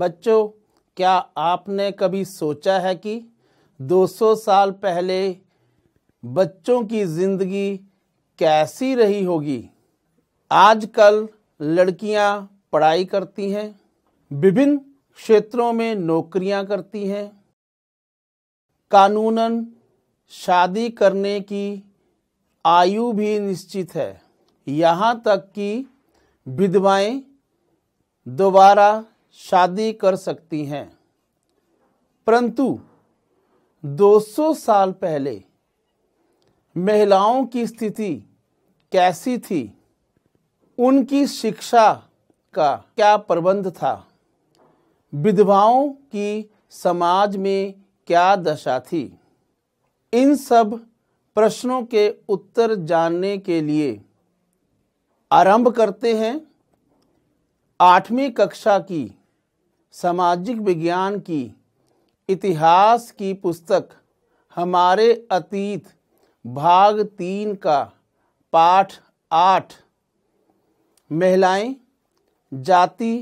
बच्चों क्या आपने कभी सोचा है कि 200 साल पहले बच्चों की ज़िंदगी कैसी रही होगी आजकल लड़कियां पढ़ाई करती हैं विभिन्न क्षेत्रों में नौकरियां करती हैं कानूनन शादी करने की आयु भी निश्चित है यहाँ तक कि विधवाएं दोबारा शादी कर सकती हैं परंतु 200 साल पहले महिलाओं की स्थिति कैसी थी उनकी शिक्षा का क्या प्रबंध था विधवाओं की समाज में क्या दशा थी इन सब प्रश्नों के उत्तर जानने के लिए आरंभ करते हैं आठवीं कक्षा की सामाजिक विज्ञान की इतिहास की पुस्तक हमारे अतीत भाग तीन का पाठ आठ महिलाएं जाति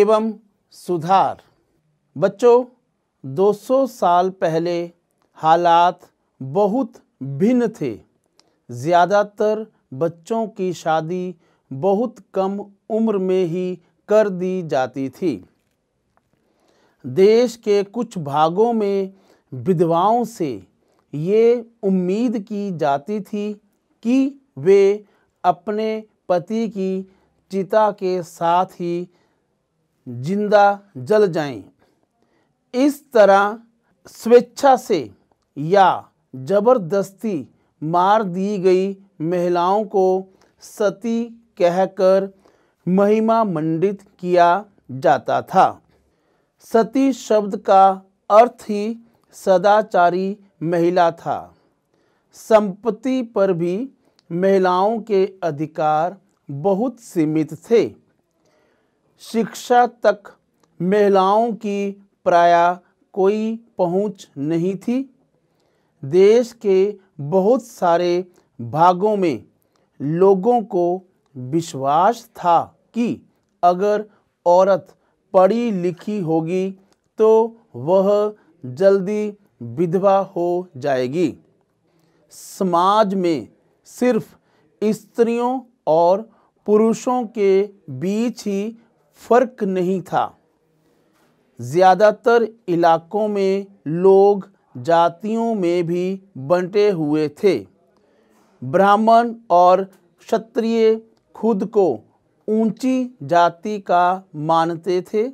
एवं सुधार बच्चों 200 साल पहले हालात बहुत भिन्न थे ज़्यादातर बच्चों की शादी बहुत कम उम्र में ही कर दी जाती थी देश के कुछ भागों में विधवाओं से ये उम्मीद की जाती थी कि वे अपने पति की चिता के साथ ही जिंदा जल जाएं। इस तरह स्वेच्छा से या जबरदस्ती मार दी गई महिलाओं को सती कहकर महिमा मंडित किया जाता था सती शब्द का अर्थ ही सदाचारी महिला था संपत्ति पर भी महिलाओं के अधिकार बहुत सीमित थे शिक्षा तक महिलाओं की प्राय कोई पहुंच नहीं थी देश के बहुत सारे भागों में लोगों को विश्वास था कि अगर औरत पढ़ी लिखी होगी तो वह जल्दी विधवा हो जाएगी समाज में सिर्फ स्त्रियों और पुरुषों के बीच ही फर्क नहीं था ज़्यादातर इलाकों में लोग जातियों में भी बंटे हुए थे ब्राह्मण और क्षत्रिय खुद को ऊंची जाति का मानते थे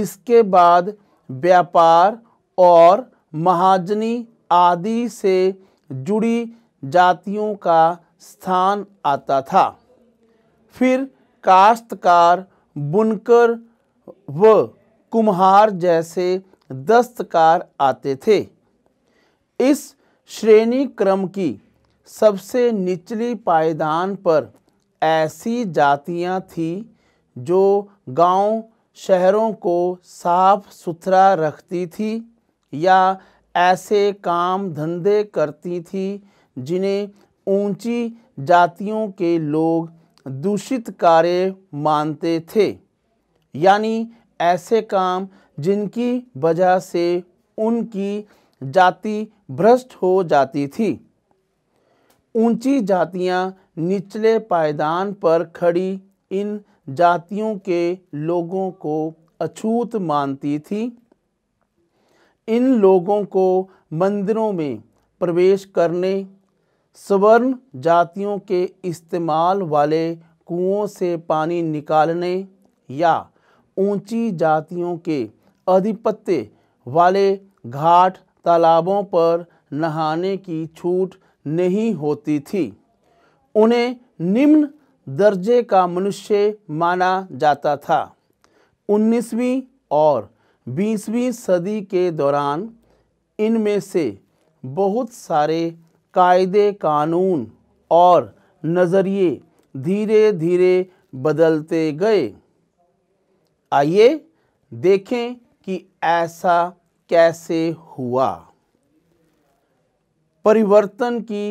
इसके बाद व्यापार और महाजनी आदि से जुड़ी जातियों का स्थान आता था फिर काश्तकार बुनकर व कुम्हार जैसे दस्तकार आते थे इस श्रेणी क्रम की सबसे निचली पायदान पर ऐसी जातियां थी जो गांव शहरों को साफ सुथरा रखती थी या ऐसे काम धंधे करती थी जिन्हें ऊंची जातियों के लोग दूषित कार्य मानते थे यानी ऐसे काम जिनकी वजह से उनकी जाति भ्रष्ट हो जाती थी ऊंची जातियां निचले पायदान पर खड़ी इन जातियों के लोगों को अछूत मानती थी इन लोगों को मंदिरों में प्रवेश करने स्वर्ण जातियों के इस्तेमाल वाले कुओं से पानी निकालने या ऊंची जातियों के अधिपत्य वाले घाट तालाबों पर नहाने की छूट नहीं होती थी उन्हें निम्न दर्जे का मनुष्य माना जाता था 19वीं और 20वीं सदी के दौरान इनमें से बहुत सारे कायदे कानून और नज़रिए धीरे धीरे बदलते गए आइए देखें कि ऐसा कैसे हुआ परिवर्तन की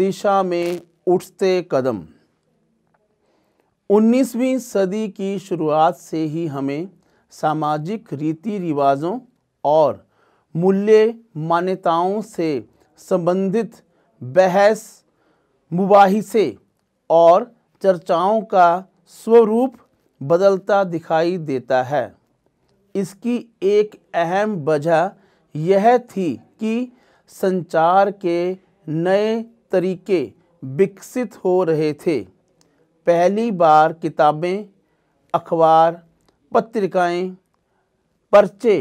दिशा में उठते कदम 19वीं सदी की शुरुआत से ही हमें सामाजिक रीति रिवाजों और मूल्य मान्यताओं से संबंधित बहस मुबाहिसे और चर्चाओं का स्वरूप बदलता दिखाई देता है इसकी एक अहम वजह यह थी कि संचार के नए तरीके विकसित हो रहे थे पहली बार किताबें अखबार पत्रिकाएं, पर्चे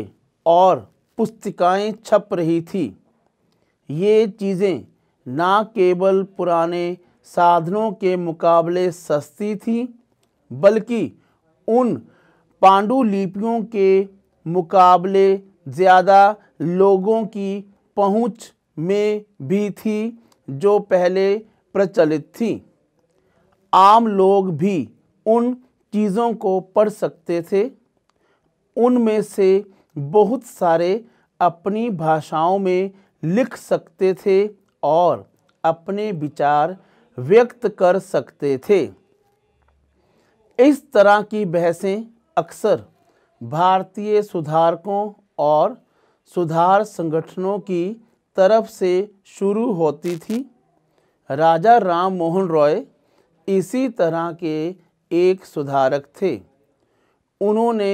और पुस्तिकाएं छप रही थी ये चीज़ें ना केवल पुराने साधनों के मुकाबले सस्ती थी बल्कि उन पांडुलिपियों के मुकाबले ज़्यादा लोगों की पहुंच में भी थी जो पहले प्रचलित थी आम लोग भी उन चीज़ों को पढ़ सकते थे उनमें से बहुत सारे अपनी भाषाओं में लिख सकते थे और अपने विचार व्यक्त कर सकते थे इस तरह की बहसें अक्सर भारतीय सुधारकों और सुधार संगठनों की तरफ से शुरू होती थी राजा राम मोहन रॉय इसी तरह के एक सुधारक थे उन्होंने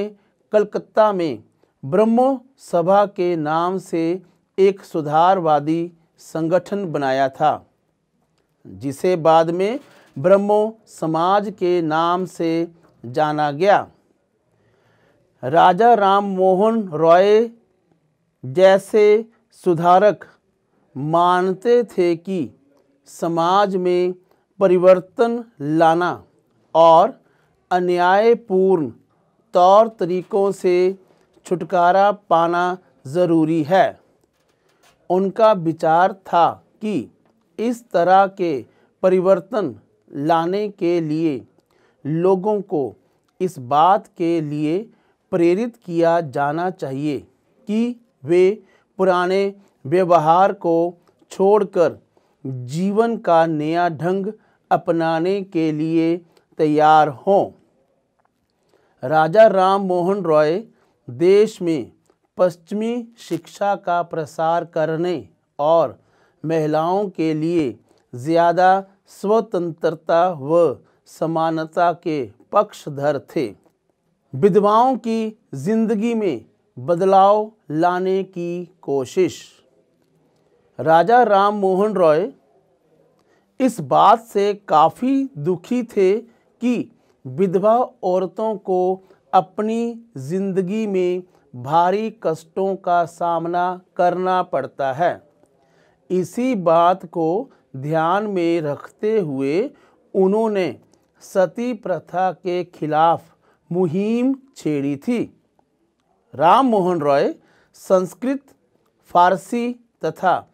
कलकत्ता में ब्रह्मो सभा के नाम से एक सुधारवादी संगठन बनाया था जिसे बाद में ब्रह्मो समाज के नाम से जाना गया राजा राम मोहन रॉय जैसे सुधारक मानते थे कि समाज में परिवर्तन लाना और अन्यायपूर्ण तौर तरीक़ों से छुटकारा पाना ज़रूरी है उनका विचार था कि इस तरह के परिवर्तन लाने के लिए लोगों को इस बात के लिए प्रेरित किया जाना चाहिए कि वे पुराने व्यवहार को छोड़कर जीवन का नया ढंग अपनाने के लिए तैयार हों राजा राम मोहन रॉय देश में पश्चिमी शिक्षा का प्रसार करने और महिलाओं के लिए ज़्यादा स्वतंत्रता व समानता के पक्षधर थे विधवाओं की जिंदगी में बदलाव लाने की कोशिश राजा राम मोहन रॉय इस बात से काफ़ी दुखी थे कि विधवा औरतों को अपनी ज़िंदगी में भारी कष्टों का सामना करना पड़ता है इसी बात को ध्यान में रखते हुए उन्होंने सती प्रथा के खिलाफ मुहिम छेड़ी थी राम मोहन रॉय संस्कृत फारसी तथा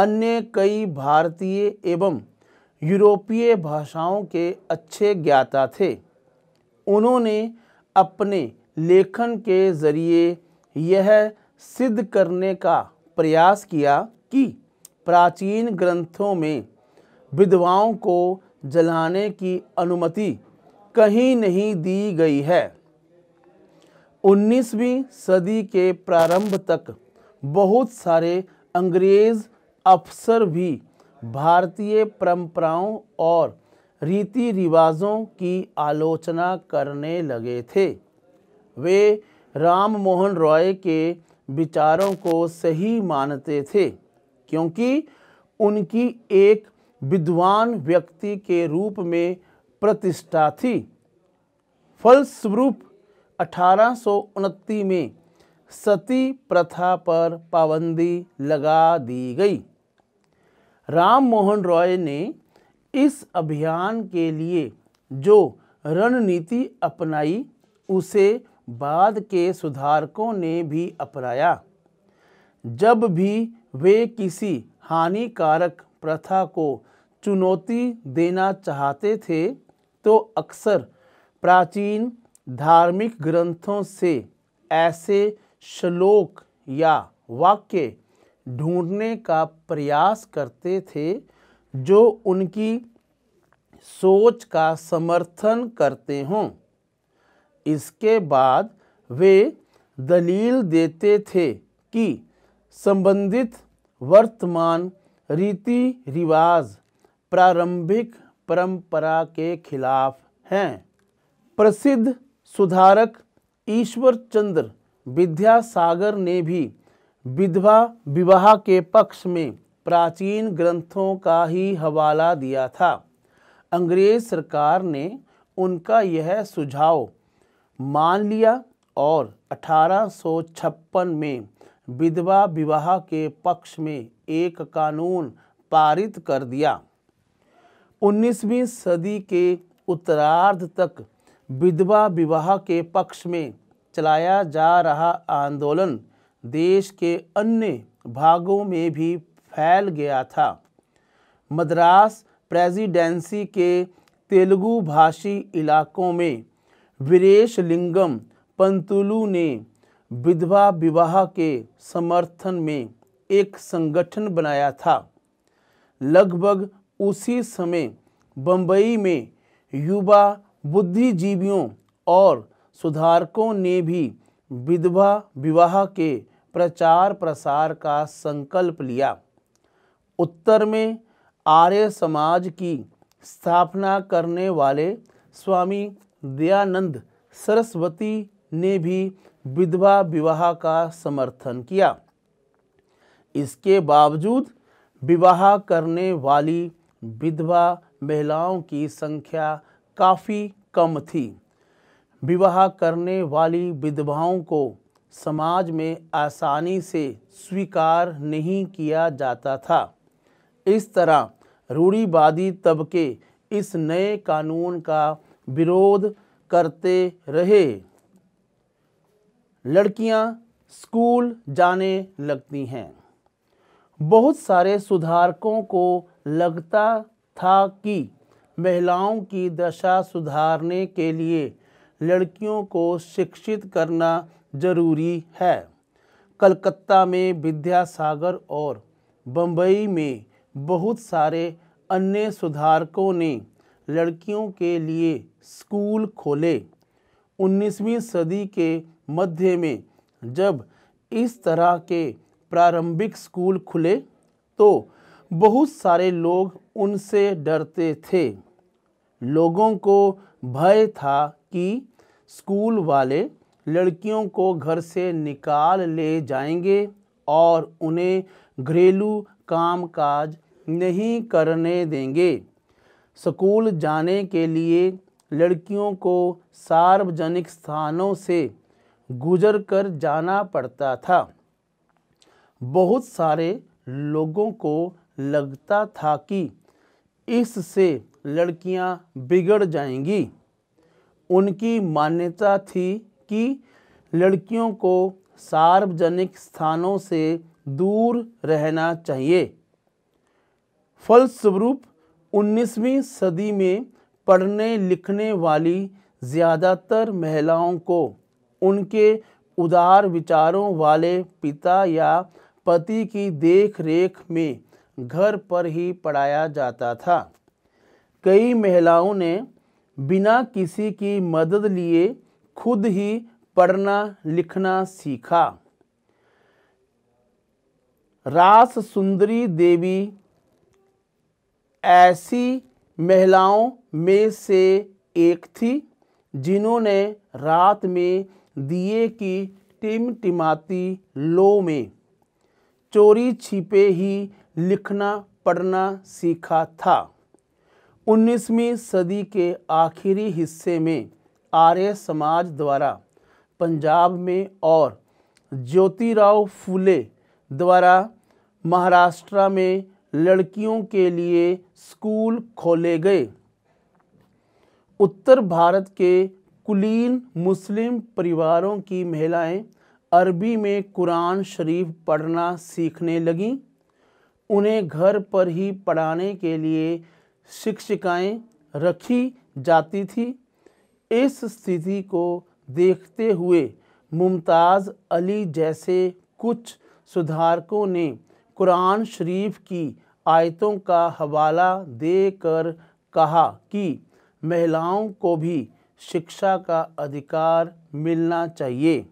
अन्य कई भारतीय एवं यूरोपीय भाषाओं के अच्छे ज्ञाता थे उन्होंने अपने लेखन के ज़रिए यह सिद्ध करने का प्रयास किया कि प्राचीन ग्रंथों में विधवाओं को जलाने की अनुमति कहीं नहीं दी गई है 19वीं सदी के प्रारंभ तक बहुत सारे अंग्रेज़ अफसर भी भारतीय परंपराओं और रीति रिवाजों की आलोचना करने लगे थे वे राम मोहन रॉय के विचारों को सही मानते थे क्योंकि उनकी एक विद्वान व्यक्ति के रूप में प्रतिष्ठा थी फलस्वरूप अठारह में सती प्रथा पर पाबंदी लगा दी गई राम मोहन रॉय ने इस अभियान के लिए जो रणनीति अपनाई उसे बाद के सुधारकों ने भी अपनाया जब भी वे किसी हानिकारक प्रथा को चुनौती देना चाहते थे तो अक्सर प्राचीन धार्मिक ग्रंथों से ऐसे श्लोक या वाक्य ढूंढने का प्रयास करते थे जो उनकी सोच का समर्थन करते हों इसके बाद वे दलील देते थे कि संबंधित वर्तमान रीति रिवाज प्रारंभिक परंपरा के खिलाफ हैं प्रसिद्ध सुधारक ईश्वर चंद्र विद्यासागर ने भी विधवा विवाह के पक्ष में प्राचीन ग्रंथों का ही हवाला दिया था अंग्रेज सरकार ने उनका यह सुझाव मान लिया और 1856 में विधवा विवाह के पक्ष में एक कानून पारित कर दिया 19वीं सदी के उत्तरार्ध तक विधवा विवाह के पक्ष में चलाया जा रहा आंदोलन देश के अन्य भागों में भी फैल गया था मद्रास प्रेसिडेंसी के तेलुगु भाषी इलाकों में वीरेश लिंगम पंतुलु ने विधवा विवाह के समर्थन में एक संगठन बनाया था लगभग उसी समय बंबई में युवा बुद्धिजीवियों और सुधारकों ने भी विधवा विवाह के प्रचार प्रसार का संकल्प लिया उत्तर में आर्य समाज की स्थापना करने वाले स्वामी दयानंद सरस्वती ने भी विधवा विवाह का समर्थन किया इसके बावजूद विवाह करने वाली विधवा महिलाओं की संख्या काफ़ी कम थी विवाह करने वाली विधवाओं को समाज में आसानी से स्वीकार नहीं किया जाता था इस तरह रूढ़ीवादी तबके इस नए कानून का विरोध करते रहे लड़कियां स्कूल जाने लगती हैं बहुत सारे सुधारकों को लगता था कि महिलाओं की दशा सुधारने के लिए लड़कियों को शिक्षित करना जरूरी है कलकत्ता में विद्यासागर और बम्बई में बहुत सारे अन्य सुधारकों ने लड़कियों के लिए स्कूल खोले 19वीं सदी के मध्य में जब इस तरह के प्रारंभिक स्कूल खुले तो बहुत सारे लोग उनसे डरते थे लोगों को भय था कि स्कूल वाले लड़कियों को घर से निकाल ले जाएंगे और उन्हें घरेलू कामकाज नहीं करने देंगे स्कूल जाने के लिए लड़कियों को सार्वजनिक स्थानों से गुजर कर जाना पड़ता था बहुत सारे लोगों को लगता था कि इससे लड़कियां बिगड़ जाएंगी उनकी मान्यता थी कि लड़कियों को सार्वजनिक स्थानों से दूर रहना चाहिए फलस्वरूप 19वीं सदी में पढ़ने लिखने वाली ज़्यादातर महिलाओं को उनके उदार विचारों वाले पिता या पति की देख रेख में घर पर ही पढ़ाया जाता था कई महिलाओं ने बिना किसी की मदद लिए खुद ही पढ़ना लिखना सीखा रास सुंदरी देवी ऐसी महिलाओं में से एक थी जिन्होंने रात में दिए की टिमटिमाती लो में चोरी छिपे ही लिखना पढ़ना सीखा था 19वीं सदी के आखिरी हिस्से में आर्य समाज द्वारा पंजाब में और ज्योतिराव फूले द्वारा महाराष्ट्र में लड़कियों के लिए स्कूल खोले गए उत्तर भारत के कुलीन मुस्लिम परिवारों की महिलाएं अरबी में कुरान शरीफ पढ़ना सीखने लगीं उन्हें घर पर ही पढ़ाने के लिए शिक्षिकाएं रखी जाती थीं इस स्थिति को देखते हुए मुमताज़ अली जैसे कुछ सुधारकों ने कुरान शरीफ की आयतों का हवाला देकर कहा कि महिलाओं को भी शिक्षा का अधिकार मिलना चाहिए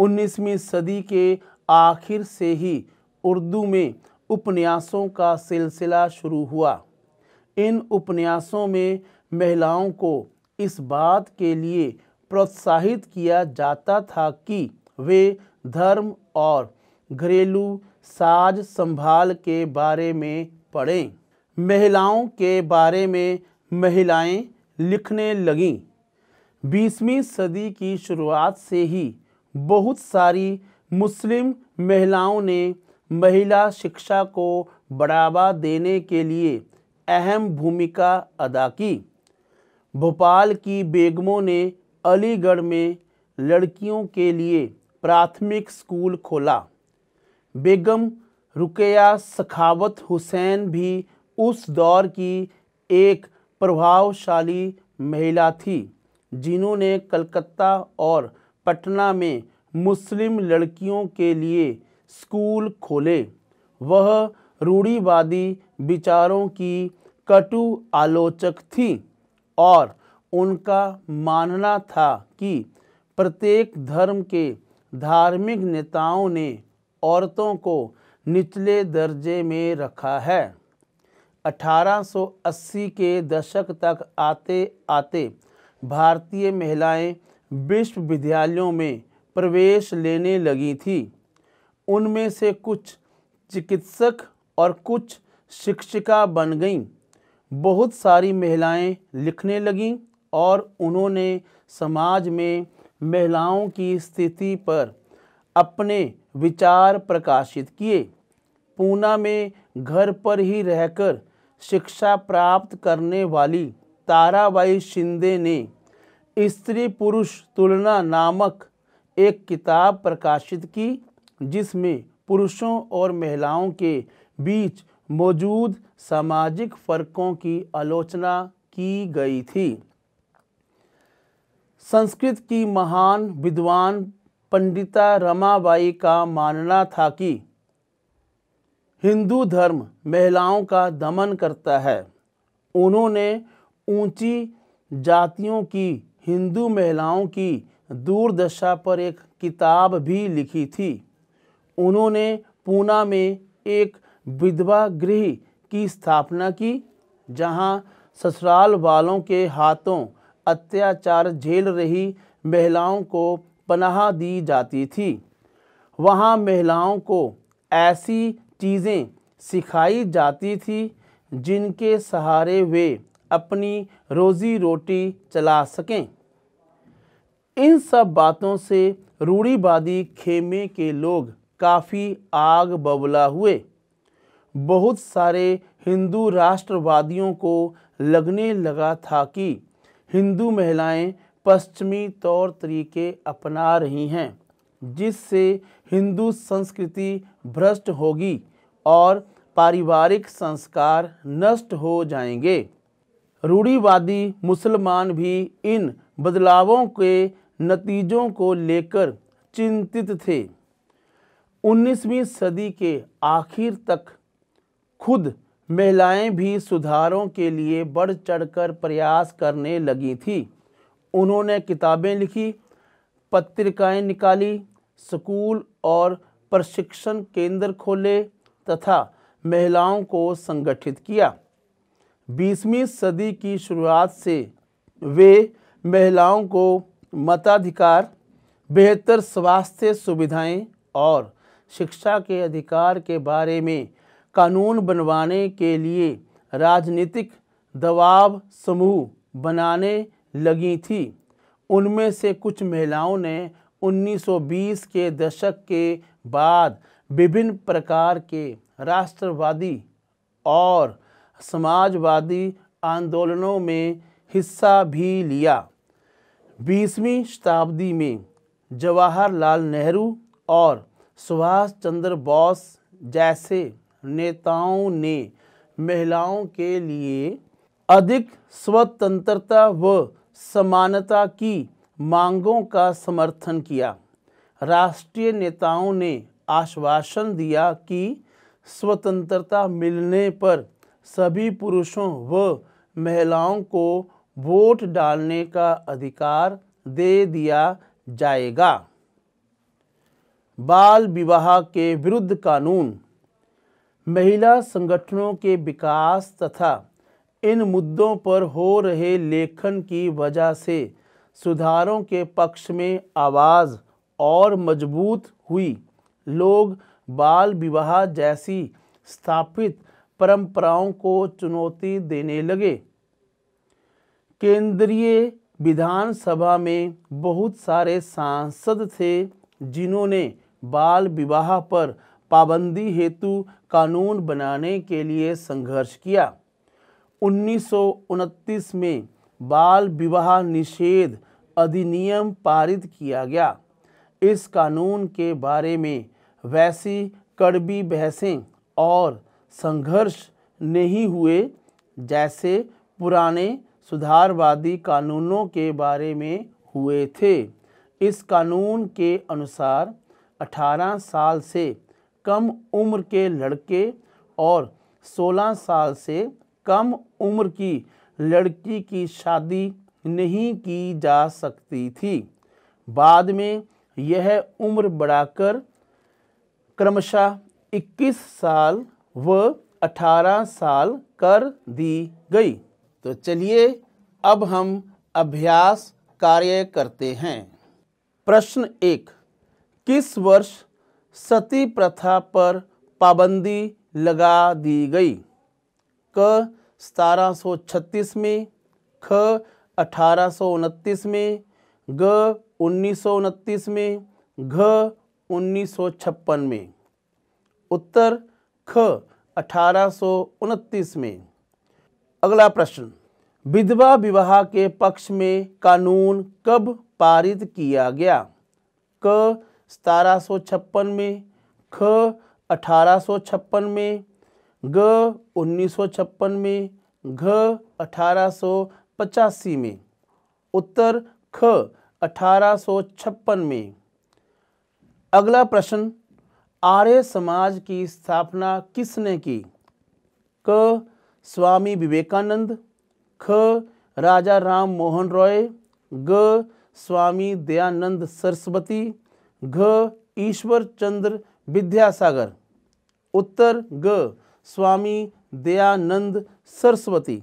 19वीं सदी के आखिर से ही उर्दू में उपन्यासों का सिलसिला शुरू हुआ इन उपन्यासों में महिलाओं को इस बात के लिए प्रोत्साहित किया जाता था कि वे धर्म और घरेलू साज संभाल के बारे में पढ़ें महिलाओं के बारे में महिलाएं लिखने लगीं बीसवीं सदी की शुरुआत से ही बहुत सारी मुस्लिम महिलाओं ने महिला शिक्षा को बढ़ावा देने के लिए अहम भूमिका अदा की भोपाल की बेगमों ने अलीगढ़ में लड़कियों के लिए प्राथमिक स्कूल खोला बेगम रुकेया सखावत हुसैन भी उस दौर की एक प्रभावशाली महिला थी जिन्होंने कलकत्ता और पटना में मुस्लिम लड़कियों के लिए स्कूल खोले वह रूढ़ीवादी विचारों की कटु आलोचक थी और उनका मानना था कि प्रत्येक धर्म के धार्मिक नेताओं ने औरतों को निचले दर्जे में रखा है 1880 के दशक तक आते आते भारतीय महिलाएं विश्वविद्यालयों में प्रवेश लेने लगी थी उनमें से कुछ चिकित्सक और कुछ शिक्षिका बन गईं बहुत सारी महिलाएं लिखने लगीं और उन्होंने समाज में महिलाओं की स्थिति पर अपने विचार प्रकाशित किए पूना में घर पर ही रहकर शिक्षा प्राप्त करने वाली ताराबाई शिंदे ने स्त्री पुरुष तुलना नामक एक किताब प्रकाशित की जिसमें पुरुषों और महिलाओं के बीच मौजूद सामाजिक फर्कों की आलोचना की गई थी संस्कृत की महान विद्वान पंडिता रमाबाई का मानना था कि हिंदू धर्म महिलाओं का दमन करता है उन्होंने ऊंची जातियों की हिंदू महिलाओं की दूरदशा पर एक किताब भी लिखी थी उन्होंने पूना में एक विधवा गृह की स्थापना की जहां ससुराल वालों के हाथों अत्याचार झेल रही महिलाओं को पनाह दी जाती थी वहां महिलाओं को ऐसी चीज़ें सिखाई जाती थी जिनके सहारे वे अपनी रोज़ी रोटी चला सकें इन सब बातों से रूढ़ीवादी खेमे के लोग काफ़ी आग बबला हुए बहुत सारे हिंदू राष्ट्रवादियों को लगने लगा था कि हिंदू महिलाएं पश्चिमी तौर तरीके अपना रही हैं जिससे हिंदू संस्कृति भ्रष्ट होगी और पारिवारिक संस्कार नष्ट हो जाएंगे रूढ़ीवादी मुसलमान भी इन बदलावों के नतीजों को लेकर चिंतित थे 19वीं सदी के आखिर तक खुद महिलाएं भी सुधारों के लिए बढ़ चढ़कर प्रयास करने लगी थी उन्होंने किताबें लिखी पत्रिकाएं निकाली स्कूल और प्रशिक्षण केंद्र खोले तथा महिलाओं को संगठित किया बीसवीं सदी की शुरुआत से वे महिलाओं को मताधिकार बेहतर स्वास्थ्य सुविधाएं और शिक्षा के अधिकार के बारे में कानून बनवाने के लिए राजनीतिक दबाव समूह बनाने लगी थी उनमें से कुछ महिलाओं ने 1920 के दशक के बाद विभिन्न प्रकार के राष्ट्रवादी और समाजवादी आंदोलनों में हिस्सा भी लिया बीसवीं शताब्दी में जवाहरलाल नेहरू और सुभाष चंद्र बोस जैसे नेताओं ने महिलाओं के लिए अधिक स्वतंत्रता व समानता की मांगों का समर्थन किया राष्ट्रीय नेताओं ने आश्वासन दिया कि स्वतंत्रता मिलने पर सभी पुरुषों व महिलाओं को वोट डालने का अधिकार दे दिया जाएगा बाल विवाह के विरुद्ध कानून महिला संगठनों के विकास तथा इन मुद्दों पर हो रहे लेखन की वजह से सुधारों के पक्ष में आवाज़ और मजबूत हुई लोग बाल विवाह जैसी स्थापित परंपराओं को चुनौती देने लगे केंद्रीय विधानसभा में बहुत सारे सांसद थे जिन्होंने बाल विवाह पर पाबंदी हेतु कानून बनाने के लिए संघर्ष किया उन्नीस में बाल विवाह निषेध अधिनियम पारित किया गया इस कानून के बारे में वैसी कड़वी बहसें और संघर्ष नहीं हुए जैसे पुराने सुधारवादी कानूनों के बारे में हुए थे इस कानून के अनुसार 18 साल से कम उम्र के लड़के और 16 साल से कम उम्र की लड़की की शादी नहीं की जा सकती थी बाद में यह उम्र बढ़ाकर क्रमशः 21 साल व 18 साल कर दी गई तो चलिए अब हम अभ्यास कार्य करते हैं प्रश्न एक किस वर्ष सती प्रथा पर पाबंदी लगा दी गई क सतारह में ख अठारह में ग उन्नीस में घ उन्नीस में उत्तर ख अठारह में अगला प्रश्न विधवा विवाह के पक्ष में कानून कब पारित किया गया क सतारह में ख अठारह में ग उन्नीस में घ अठारह में उत्तर ख अठारह में अगला प्रश्न आर्य समाज की स्थापना किसने की क स्वामी विवेकानंद ख राजा राम मोहन रॉय ग स्वामी दयानंद सरस्वती घ ईश्वर चंद्र विद्यासागर उत्तर ग स्वामी दयानंद सरस्वती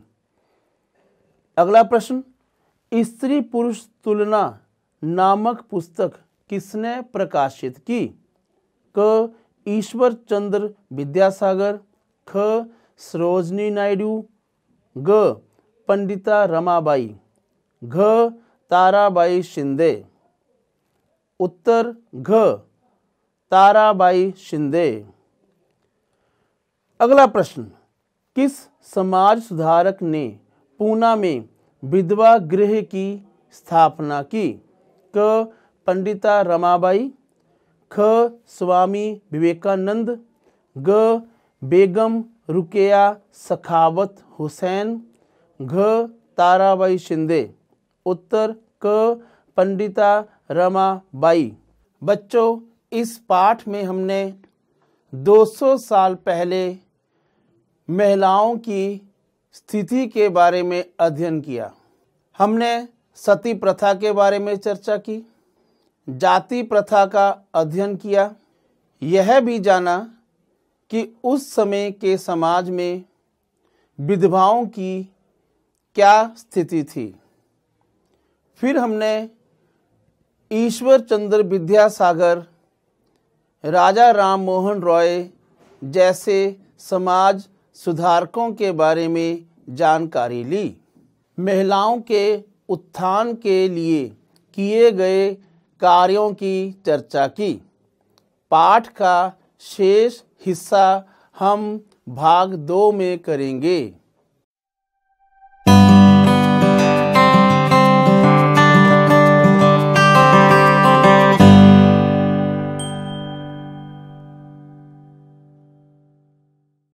अगला प्रश्न स्त्री पुरुष तुलना नामक पुस्तक किसने प्रकाशित की क ईश्वर चंद्र विद्यासागर ख सरोजनी नायडू ग पंडिता रमाबाई घ ताराबाई शिंदे उत्तर घ ताराबाई शिंदे अगला प्रश्न किस समाज सुधारक ने पूना में विधवा गृह की स्थापना की क पंडिता रमाबाई ख स्वामी विवेकानंद ग बेगम रुकेया सखावत हुसैन घ ताराबाई शिंदे उत्तर क पंडिता रमाबाई बच्चों इस पाठ में हमने 200 साल पहले महिलाओं की स्थिति के बारे में अध्ययन किया हमने सती प्रथा के बारे में चर्चा की जाति प्रथा का अध्ययन किया यह भी जाना कि उस समय के समाज में विधवाओं की क्या स्थिति थी फिर हमने ईश्वर चंद्र विद्यासागर राजा राम मोहन रॉय जैसे समाज सुधारकों के बारे में जानकारी ली महिलाओं के उत्थान के लिए किए गए कार्यों की चर्चा की पाठ का शेष हिस्सा हम भाग दो में करेंगे